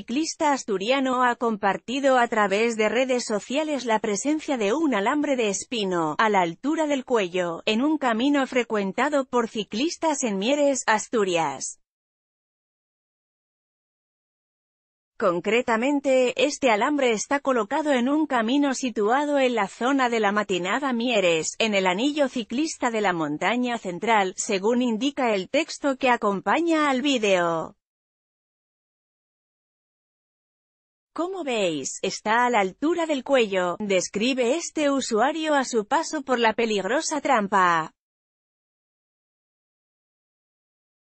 ciclista asturiano ha compartido a través de redes sociales la presencia de un alambre de espino, a la altura del cuello, en un camino frecuentado por ciclistas en Mieres, Asturias. Concretamente, este alambre está colocado en un camino situado en la zona de la matinada Mieres, en el anillo ciclista de la montaña central, según indica el texto que acompaña al vídeo. como veis, está a la altura del cuello, describe este usuario a su paso por la peligrosa trampa.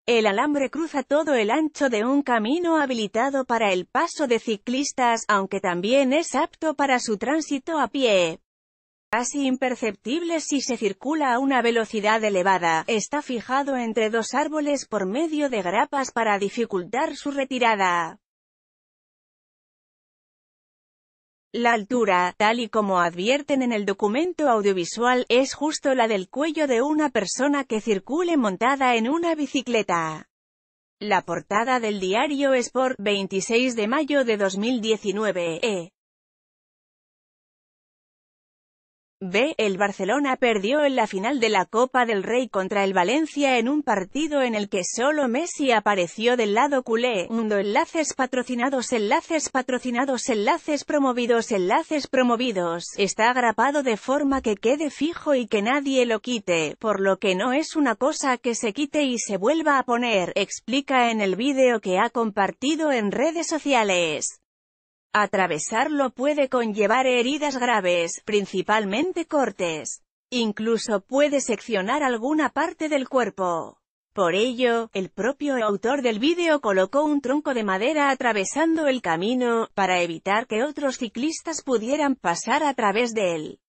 El alambre cruza todo el ancho de un camino habilitado para el paso de ciclistas, aunque también es apto para su tránsito a pie. Casi imperceptible si se circula a una velocidad elevada, está fijado entre dos árboles por medio de grapas para dificultar su retirada. La altura, tal y como advierten en el documento audiovisual, es justo la del cuello de una persona que circule montada en una bicicleta. La portada del diario Sport, 26 de mayo de 2019, e. B. El Barcelona perdió en la final de la Copa del Rey contra el Valencia en un partido en el que solo Messi apareció del lado culé. Mundo enlaces patrocinados enlaces patrocinados enlaces promovidos enlaces promovidos. Está agrapado de forma que quede fijo y que nadie lo quite, por lo que no es una cosa que se quite y se vuelva a poner, explica en el vídeo que ha compartido en redes sociales. Atravesarlo puede conllevar heridas graves, principalmente cortes. Incluso puede seccionar alguna parte del cuerpo. Por ello, el propio autor del vídeo colocó un tronco de madera atravesando el camino, para evitar que otros ciclistas pudieran pasar a través de él.